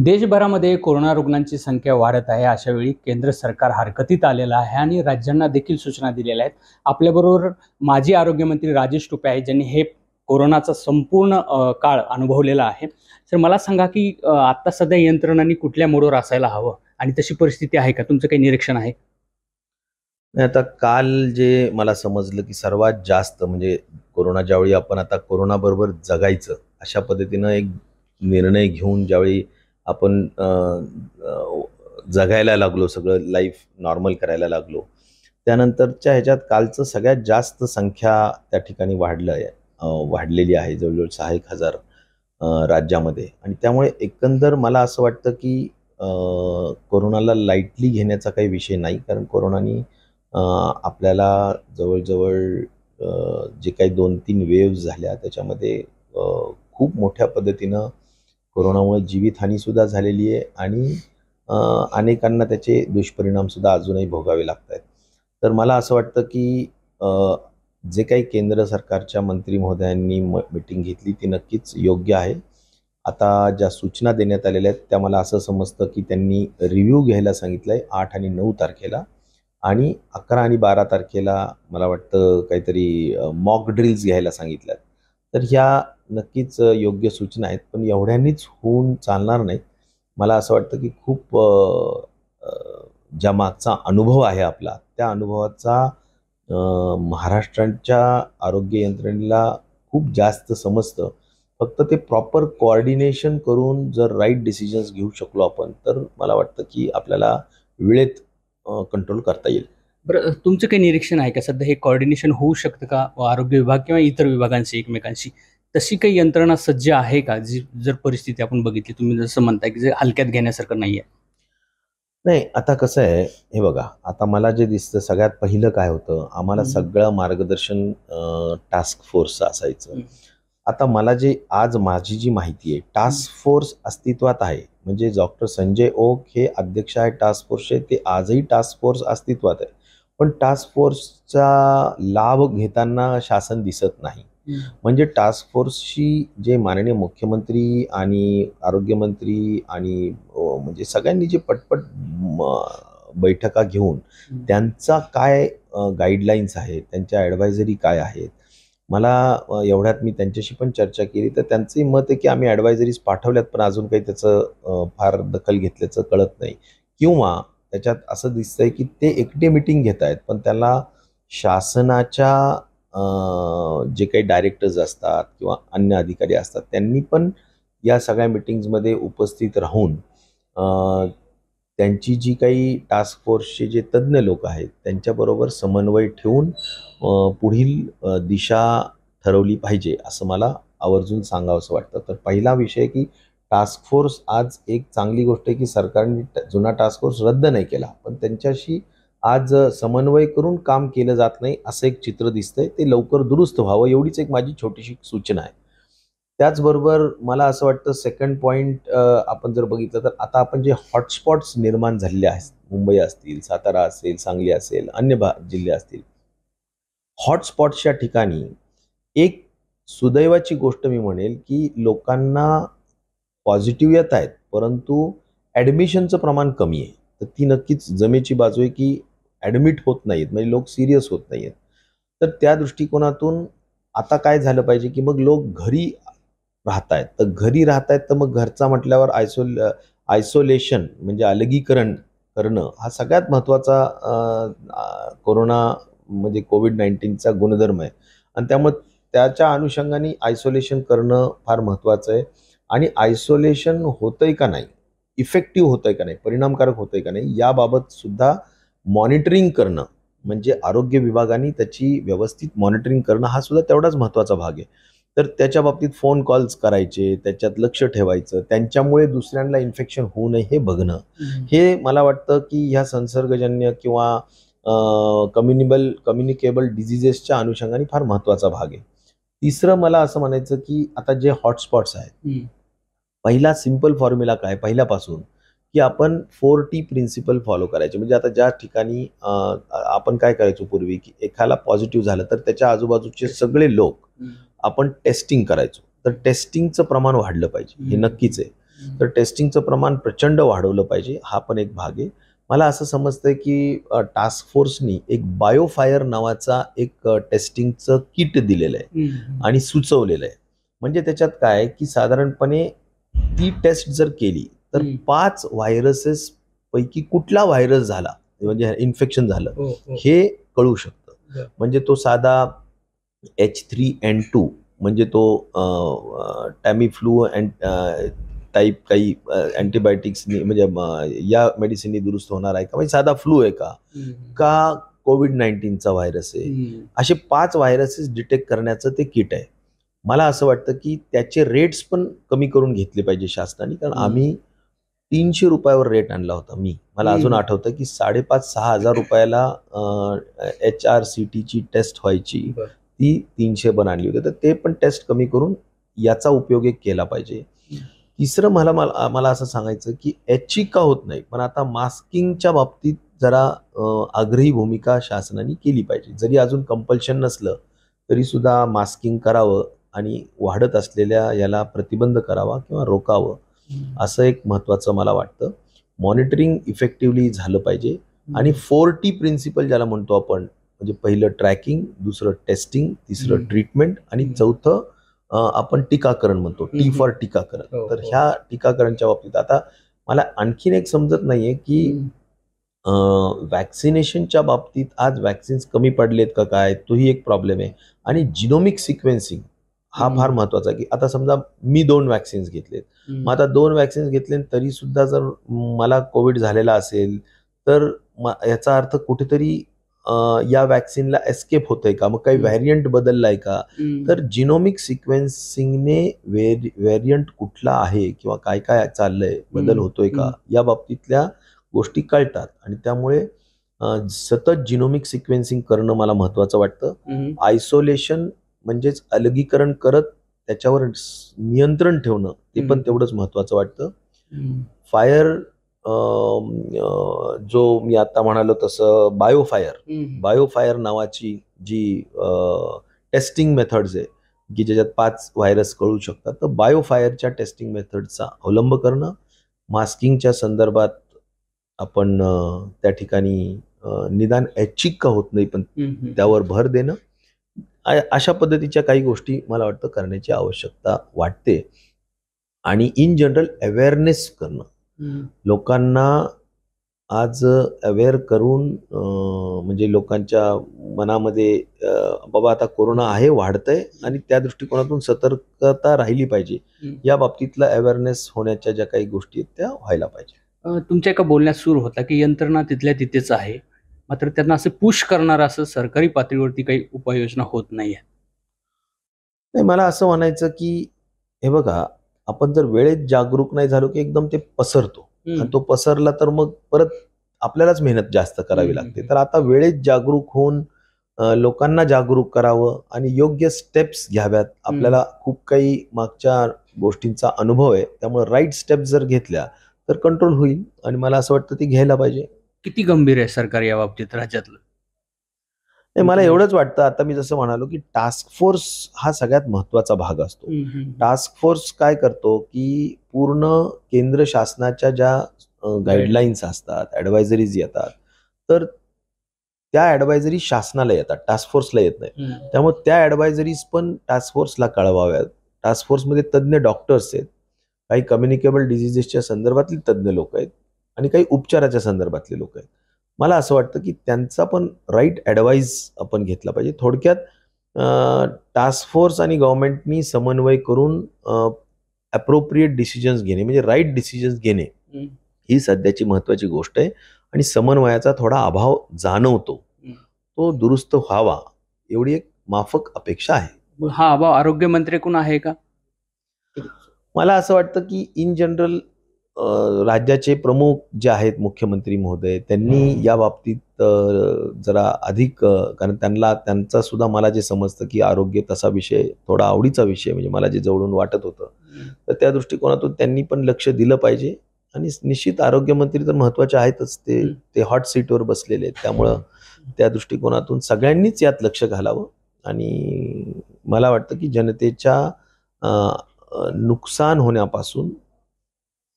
देशभरामध्ये corona रुग्णांची संख्या वाढत आहे अशा वेळी केंद्र सरकार हरकतीत आलेलं आहे आणि राज्यांना देखील सूचना दिलेल्या आहेत आपल्याबरोबर माजी आरोग्यमंत्री राजेश टोपे आहेत ज्यांनी हे कोरोनाचा संपूर्ण काळ अनुभवलेला आहे सर मला सांगा की आत्ता सध्या यंत्रणांनी कुठल्या मोडवर असायला हवं आणि तशी परिस्थिती आहे का तुमचं काही निरीक्षण आहे आता काल जे मला समजलं की सर्वात जास्त म्हणजे कोरोना ज्यावेळी आपण आता कोरोनाबरोबर जगायचं अशा पद्धतीनं एक निर्णय घेऊन ज्यावेळी आपण जगायला लागलो सगळं लाईफ नॉर्मल करायला लागलो त्यानंतरच्या ह्याच्यात कालचं सगळ्यात जास्त संख्या त्या ठिकाणी वाढलं आहे वाढलेली आहे जवळजवळ सहा एक हजार राज्यामध्ये आणि त्यामुळे एकंदर मला असं वाटतं की कोरोनाला लाईटली घेण्याचा काही विषय नाही कारण कोरोनानी आपल्याला जवळजवळ जे काही दोन तीन वेव्हज झाल्या त्याच्यामध्ये खूप मोठ्या पद्धतीनं कोरोनामुळे जीवितहानीसुद्धा झालेली आहे आणि अनेकांना त्याचे दुष्परिणामसुद्धा अजूनही भोगावे लागत आहेत तर मला असं वाटतं की जे काही केंद्र सरकारच्या मंत्री महोदयांनी म मिटिंग घेतली ती नक्कीच योग्य आहे आता ज्या सूचना देण्यात आलेल्या आहेत त्या मला असं समजतं की त्यांनी रिव्ह्यू घ्यायला सांगितलं आहे आठ आणि नऊ तारखेला आणि अकरा आणि बारा तारखेला मला वाटतं काहीतरी मॉक ड्रिल्स घ्यायला सांगितल्यात तर ह्या नक्कीच योग्य सूचना आहेत पण एवढ्यांनीच होऊन चालणार नाहीत मला असं वाटतं की खूप ज्या मागचा अनुभव आहे आपला त्या अनुभवाचा महाराष्ट्रांच्या आरोग्य यंत्रणेला खूप जास्त समजतं फक्त ते प्रॉपर कोऑर्डिनेशन करून जर राईट डिसिजन्स घेऊ शकलो आपण तर मला वाटतं की आपल्याला वेळेत कंट्रोल करता येईल बरं तुमचं काही निरीक्षण आहे का सध्या हे कॉर्डिनेशन होऊ शकतं का आरोग्य विभाग किंवा इतर विभागांशी एकमेकांशी तशी काही यंत्रणा सज्ज आहे का जी जर परिस्थिती आपण बघितली तुम्ही जसं म्हणताय की जे हलक्यात घेण्यासारखं नाही नाही आता कसं आहे हे बघा आता मला जे दिसतं सगळ्यात पहिलं काय होतं आम्हाला सगळं मार्गदर्शन टास्क फोर्स असायचं आता मला जे आज माझी जी माहिती आहे टास्क फोर्स अस्तित्वात आहे म्हणजे डॉक्टर संजय ओक हे अध्यक्ष आहे टास्क फोर्सचे ते आजही टास्क फोर्स अस्तित्वात आहे पण टास्क फोर्सचा लाभ घेताना शासन दिसत नाही म्हणजे टास्क फोर्सशी जे माननीय मुख्यमंत्री आणि आरोग्यमंत्री आणि म्हणजे सगळ्यांनी जे पटपट बैठका घेऊन त्यांचा काय गाईडलाईन्स आहेत त्यांच्या ॲडवायझरी काय आहेत मला एवढ्यात मी त्यांच्याशी पण चर्चा केली तर त्यांचंही मत आहे की आम्ही ॲडवायझरीज पाठवल्यात पण अजून काही त्याचं फार दखल घेतल्याचं कळत नाही किंवा त्याच्यात असं दिसतंय की ते एकटे मिटिंग घेत आहेत पण त्याला शासनाच्या जे काही डायरेक्टर्स असतात किंवा अन्य अधिकारी असतात त्यांनी पण या सगळ्या मिटिंग्समध्ये उपस्थित राहून त्यांची जी काही टास्क फोर्सचे जे तज्ज्ञ लोक आहेत त्यांच्याबरोबर समन्वय ठेवून पुढील दिशा ठरवली पाहिजे असं मला आवर्जून सांगावंसं वाटतं तर पहिला विषय की टास्क फोर्स आज एक चांगली गोष्ट आहे की सरकारने जुना टास्क फोर्स रद्द नाही केला पण त्यांच्याशी आज समन्वय करून काम केलं जात नाही असं एक चित्र दिसतंय ते लवकर दुरुस्त व्हावं एवढीच एक माझी छोटीशी सूचना आहे त्याचबरोबर मला असं वाटतं सेकंड पॉईंट आपण जर बघितलं तर आता आपण जे हॉटस्पॉट्स निर्माण झालेले आहेत मुंबई असतील सातारा असेल सांगली असेल अन्य भा जिल्हे असतील हॉटस्पॉट्सच्या ठिकाणी एक सुदैवाची गोष्ट मी म्हणेल की लोकांना पॉझिटिव्ह येत आहेत परंतु ॲडमिशनचं प्रमाण कमी आहे तर ती नक्कीच जमेची बाजू आहे की ॲडमिट होत नाहीत म्हणजे लोक सिरियस होत नाही आहेत तर त्या दृष्टिकोनातून आता काय झालं पाहिजे की मग लोक घरी राहत आहेत तर घरी राहत आहेत तर मग घरचा म्हटल्यावर आयसोल आयसोलेशन म्हणजे अलगीकरण करणं हा सगळ्यात महत्त्वाचा कोरोना म्हणजे कोविड नाईन्टीनचा गुणधर्म आहे आणि त्यामुळे त्याच्या अनुषंगाने आयसोलेशन करणं फार महत्त्वाचं आहे आणि आयसोलेशन होतंय का नाही इफेक्टिव्ह होतंय का नाही परिणामकारक होतंय का नाही याबाबतसुद्धा सुद्धा मॉनिटरिंग करणं म्हणजे आरोग्य विभागाने त्याची व्यवस्थित मॉनिटरिंग करणं हा सुद्धा तेवढाच महत्त्वाचा भाग आहे तर त्याच्या बाबतीत फोन कॉल्स करायचे त्याच्यात लक्ष ठेवायचं त्यांच्यामुळे दुसऱ्यांना इन्फेक्शन होऊ नये हे बघणं हे मला वाटतं की ह्या संसर्गजन्य किंवा कम्युनिबल कम्युनिकेबल डिझिजेसच्या अनुषंगाने फार महत्वाचा भाग आहे तिसरं मला असं म्हणायचं की आता जे हॉटस्पॉट्स आहेत पहिला सिंपल फॉर्म्युला काय पहिल्यापासून की आपण फोर टी प्रिन्सिपल फॉलो करायचे म्हणजे आता ज्या ठिकाणी आपण काय करायचो पूर्वी की एखाला पॉझिटिव्ह झालं तर त्याच्या आजूबाजूचे सगळे लोक आपण टेस्टिंग करायचो तर टेस्टिंगचं प्रमाण वाढलं पाहिजे हे नक्कीच आहे तर टेस्टिंगचं प्रमाण प्रचंड वाढवलं पाहिजे हा पण एक भाग आहे मला असं समजतंय की टास्क फोर्सनी एक बायोफायर नावाचा एक टेस्टिंगचं किट दिलेलं आहे आणि सुचवलेलं आहे म्हणजे त्याच्यात काय की साधारणपणे ती टेस्ट जर केली तर पाच व्हायरसेस पैकी कुठला व्हायरस झाला म्हणजे इन्फेक्शन झालं हो, हो. हे कळू शकतं म्हणजे तो साधा एच थ्री अँड टू म्हणजे तो टॅमिफ्लू अँड टाईप काही अँटीबायोटिक्सनी म्हणजे या मेडिसिननी दुरुस्त होणार आहे का म्हणजे साधा फ्लू आहे का का कोविड नाईन्टीनचा व्हायरस आहे असे पाच व्हायरसेस डिटेक्ट करण्याचं ते किट आहे मला असं वाटतं की त्याचे रेट्स पण कमी करून घेतले पाहिजे शासनाने कारण आम्ही तीनशे रुपयावर रेट आणला होता मी मला अजून आठवतं की साडेपाच सहा हजार रुपयाला एच आर सी टीची टेस्ट व्हायची ती तीनशे पण आणली होती तर ते पण टेस्ट कमी करून याचा उपयोग एक केला पाहिजे तिसरं मला मला असं सांगायचं की याची e का होत नाही पण आता मास्किंगच्या बाबतीत जरा आग्रही भूमिका शासनाने केली पाहिजे जरी अजून कंपल्शन नसलं तरी सुद्धा मास्किंग करावं आणि वाढत असलेल्या याला प्रतिबंध करावा किंवा रोकावं असं एक महत्त्वाचं मला वाटतं मॉनिटरिंग इफेक्टिव्हली झालं पाहिजे आणि फोर टी प्रिन्सिपल ज्याला म्हणतो आपण म्हणजे पहिलं ट्रॅकिंग दुसरं टेस्टिंग तिसरं ट्रीटमेंट आणि चौथं आपण टीकाकरण म्हणतो टी फॉर टीकाकरण हो, तर हो. ह्या टीकाकरणच्या बाबतीत आता मला आणखीन एक समजत नाहीये की वॅक्सिनेशनच्या बाबतीत आज वॅक्सिन्स कमी पडलेत का काय तोही एक प्रॉब्लेम आहे आणि जिनोमिक सिक्वेन्सिंग हा फार महत्वाचा की आता समजा मी दोन वॅक्सिन्स घेतलेत मग आता दोन वॅक्सिन्स घेतले तरी सुद्धा जर मला कोविड झालेला असेल तर याचा अर्थ कुठेतरी या वॅक्सिनला एस्केप होतंय का मग काही व्हॅरियंट बदललाय का तर जिनोमिक सिक्वेन्सिंगने व्हेरियंट कुठला आहे किंवा काय काय चाललंय बदल होतोय का या बाबतीतल्या गोष्टी कळतात आणि त्यामुळे सतत जिनोमिक सिक्वेन्सिंग करणं मला महत्वाचं वाटतं आयसोलेशन म्हणजेच अलगीकरण करत त्याच्यावर नियंत्रण ठेवणं ते पण तेवढंच महत्वाचं वाटतं फायर जो मी आता म्हणालो तसं बायोफायर बायोफायर नावाची जी टेस्टिंग मेथड्स आहे की ज्याच्यात पाच व्हायरस कळू शकतात तर बायोफायरच्या टेस्टिंग मेथडचा अवलंब करणं मास्किंगच्या संदर्भात आपण त्या ठिकाणी निदान ऐच्छिक का होत नाही पण त्यावर भर देणं अशा पद्धतीच्या काही गोष्टी मला वाटतं करण्याची आवश्यकता वाटते आणि इन जनरल अवेअरनेस करणं लोकांना आज अवेअर करून म्हणजे लोकांच्या मनामध्ये बाबा आता कोरोना आहे वाढतंय आणि त्या दृष्टिकोनातून सतर्कता राहिली पाहिजे या बाबतीतला अवेअरनेस होण्याच्या ज्या काही गोष्टी आहेत त्या व्हायला पाहिजे तुमच्या एका बोलण्यात सुरू होता की यंत्रणा तिथल्या तिथेच आहे मात्र त्यांना असं पुश करणार असं सरकारी पातळीवरती काही उपाययोजना होत नाही नाही मला असं म्हणायचं की हे बघा आपण जर वेळेत जागरूक नाही झालो की एकदम ते पसरतो तो पसरला तर मग परत आपल्यालाच मेहनत जास्त करावी लागते तर आता वेळेत जागरूक होऊन लोकांना जागरूक करावं आणि योग्य स्टेप्स घ्याव्यात आपल्याला खूप काही मागच्या गोष्टींचा अनुभव आहे त्यामुळे राईट स्टेप्स जर घेतल्या तर कंट्रोल होईल आणि मला असं वाटतं ती घ्यायला पाहिजे किती गंभीर आहे सरकार या बाबतीत राज्यातलं मला एवढंच वाटतं आता मी जसं म्हणालो की टास्क फोर्स हा सगळ्यात महत्वाचा भाग असतो टास्क फोर्स काय करतो की पूर्ण केंद्र शासनाच्या ज्या गाईडलाईन्स असतात ऍडवायझरीज येतात तर त्या ऍडवायझरी शासनाला येतात टास्क फोर्सला येत नाही त्यामुळे त्या ऍडवायझरीज पण टास्क फोर्सला कळवाव्यात टास्क फोर्समध्ये तज्ज्ञ डॉक्टर्स आहेत काही कम्युनिकेबल डिझिजेसच्या संदर्भातली तज्ज्ञ लोक आहेत आणि काही उपचाराच्या संदर्भातले लोक आहेत मला असं वाटतं की त्यांचा पण राईट ॲडवाईज आपण घेतला पाहिजे थोडक्यात टास्क फोर्स आणि गव्हर्नमेंटनी समन्वय करून अप्रोप्रिएट डिसिजन्स घेणे म्हणजे राईट डिसिजन्स घेणे ही सध्याची महत्त्वाची गोष्ट आहे आणि समन्वयाचा थोडा अभाव जाणवतो तो दुरुस्त व्हावा एवढी एक माफक अपेक्षा आहे हा अभाव आरोग्य कोण आहे का मला असं वाटतं की इन जनरल राज्याचे प्रमुख जे आहेत मुख्यमंत्री महोदय त्यांनी या बाबतीत जरा अधिक कारण त्यांना त्यांचा सुद्धा मला जे समजतं की आरोग्य तसा विषय थोडा आवडीचा विषय म्हणजे मला जे जवळून वाटत होतं तर त्या दृष्टिकोनातून त्यांनी पण लक्ष दिलं पाहिजे आणि निश्चित आरोग्यमंत्री तर महत्वाचे आहेतच ते ते हॉट सीटवर बसलेले आहेत त्यामुळं त्या दृष्टिकोनातून सगळ्यांनीच यात लक्ष घालावं आणि मला वाटतं की जनतेच्या नुकसान होण्यापासून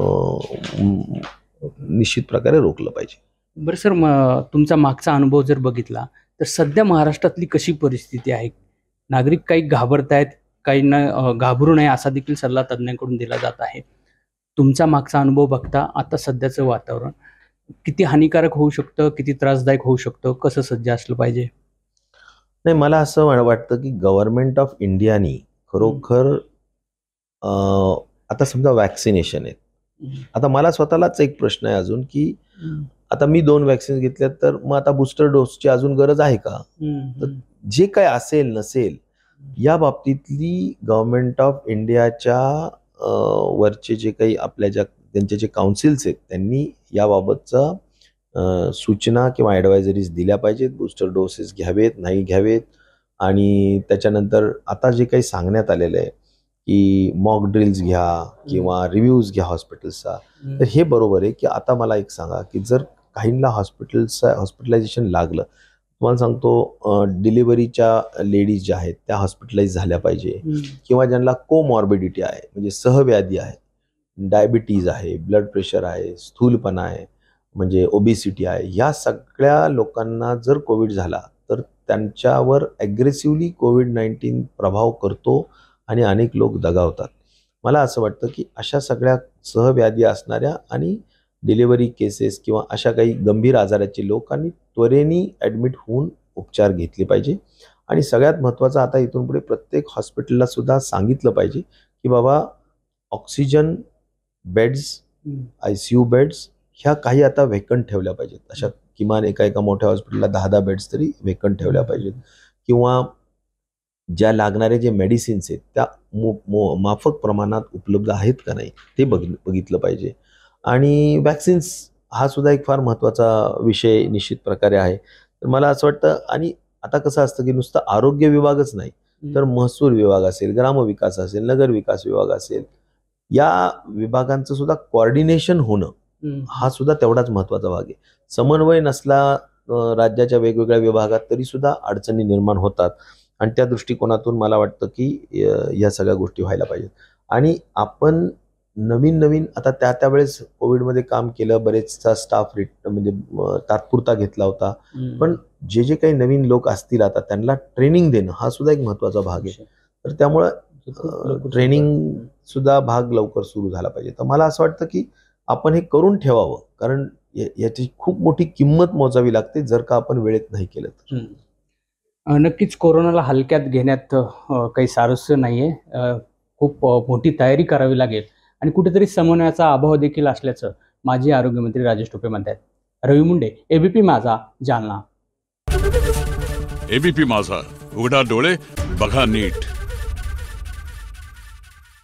निश्चित प्रकारे रोखलं पाहिजे बरं सर म तुमचा मागचा अनुभव जर बघितला तर सध्या महाराष्ट्रातली कशी परिस्थिती आहे नागरिक काही घाबरत आहेत न घाबरू नये असा देखील सल्ला तज्ज्ञांकडून दिला जात आहे तुमचा मागचा अनुभव बघता आता सध्याचं वातावरण किती हानिकारक होऊ शकतं किती त्रासदायक होऊ शकतं कसं सज्ज असलं पाहिजे नाही मला असं वाटतं की गव्हर्नमेंट ऑफ इंडियानी खरोखर आता समजा वॅक्सिनेशन आहेत आता मला स्वतःलाच एक प्रश्न आहे अजून की आता मी दोन व्हॅक्सिन घेतल्या तर मग आता बुस्टर डोसची अजून गरज आहे का तर जे काय असेल नसेल या बाबतीतली गव्हर्नमेंट ऑफ इंडियाच्या वरचे जे काही आपल्या ज्या त्यांचे जे काउन्सिल्स आहेत त्यांनी याबाबतचा सूचना किंवा ऍडवायझरीज दिल्या पाहिजेत बुस्टर डोसेस घ्यावेत नाही घ्यावेत आणि त्याच्यानंतर आता जे काही सांगण्यात आलेलं आहे की मॉक ड्रिल्स घ्या किंवा रिव्ह्यूज घ्या हॉस्पिटल्सचा तर हे बरोबर आहे की आता मला एक सांगा की जर काहींना हॉस्पिटलचा हॉस्पिटलायझेशन लागलं तुम्हाला सांगतो डिलिव्हरीच्या लेडीज ज्या आहेत त्या हॉस्पिटलाइज झाल्या पाहिजे किंवा ज्यांना कोमॉर्बिडिटी आहे म्हणजे सहव्याधी आहे डायबिटीज आहे ब्लड प्रेशर आहे स्थूलपणा आहे म्हणजे ओबेसिटी आहे ह्या सगळ्या लोकांना जर कोविड झाला तर त्यांच्यावर ॲग्रेसिव्हली कोविड नाईन्टीन प्रभाव करतो आणि अनेक लोक दगावतात मला असं वाटतं की अशा सगळ्या सहव्याधी असणाऱ्या आणि डिलिव्हरी केसेस किंवा अशा काही गंभीर आजाराचे लोकांनी त्वरेने ॲडमिट होऊन उपचार घेतले पाहिजे आणि सगळ्यात महत्त्वाचं आता इथून पुढे प्रत्येक हॉस्पिटलला सुद्धा सांगितलं पाहिजे की बाबा oxygen beds I C U beds ह्या काही आता व्हेकंट ठेवल्या पाहिजेत अशा किमान एका एका मोठ्या हॉस्पिटलला दहा दहा बेड्स तरी वेकंट ठेवल्या पाहिजेत किंवा ज्या लागणारे जे मेडिसिन्स आहेत त्या मो मो माफक प्रमाणात उपलब्ध आहेत का नाही ते बघ बघितलं पाहिजे आणि वॅक्सिन्स हा सुद्धा एक फार महत्त्वाचा विषय निश्चित प्रकारे आहे तर मला असं वाटतं आणि आता कसं असतं की नुसतं आरोग्य विभागच नाही तर महसूल विभाग असेल ग्रामविकास असेल नगर विकास विभाग असेल या विभागांचं सुद्धा कॉर्डिनेशन होणं हा सुद्धा तेवढाच महत्वाचा भाग आहे समन्वय नसला राज्याच्या वेगवेगळ्या विभागात तरी सुद्धा अडचणी निर्माण होतात आणि त्या दृष्टिकोनातून मला वाटतं की या सगळ्या गोष्टी व्हायला पाहिजेत आणि आपण नवीन नवीन आता त्या त्यावेळेस कोविडमध्ये काम केलं बरेचसा स्टाफ रिट म्हणजे तात्पुरता घेतला होता पण जे जे काही नवीन लोक असतील आता त्यांना ट्रेनिंग देणं हा सुद्धा एक महत्वाचा भाग आहे तर त्यामुळं ट्रेनिंग सुद्धा भाग लवकर सुरू झाला पाहिजे तर मला असं वाटतं की आपण हे करून ठेवावं कारण याची खूप मोठी किंमत मोजावी लागते जर का आपण वेळेत नाही केलं तर नक्कीच कोरोनाला हलक्यात घेण्यात काही सारस्य नाही आहे खूप मोठी तयारी करावी लागेल आणि कुठेतरी समन्वयाचा अभाव देखील असल्याचं माजी आरोग्यमंत्री राजेश टोपे म्हणतात रवी मुंडे एबीपी माझा जालना एबीपी माझा उघडा डोळे बघा नीट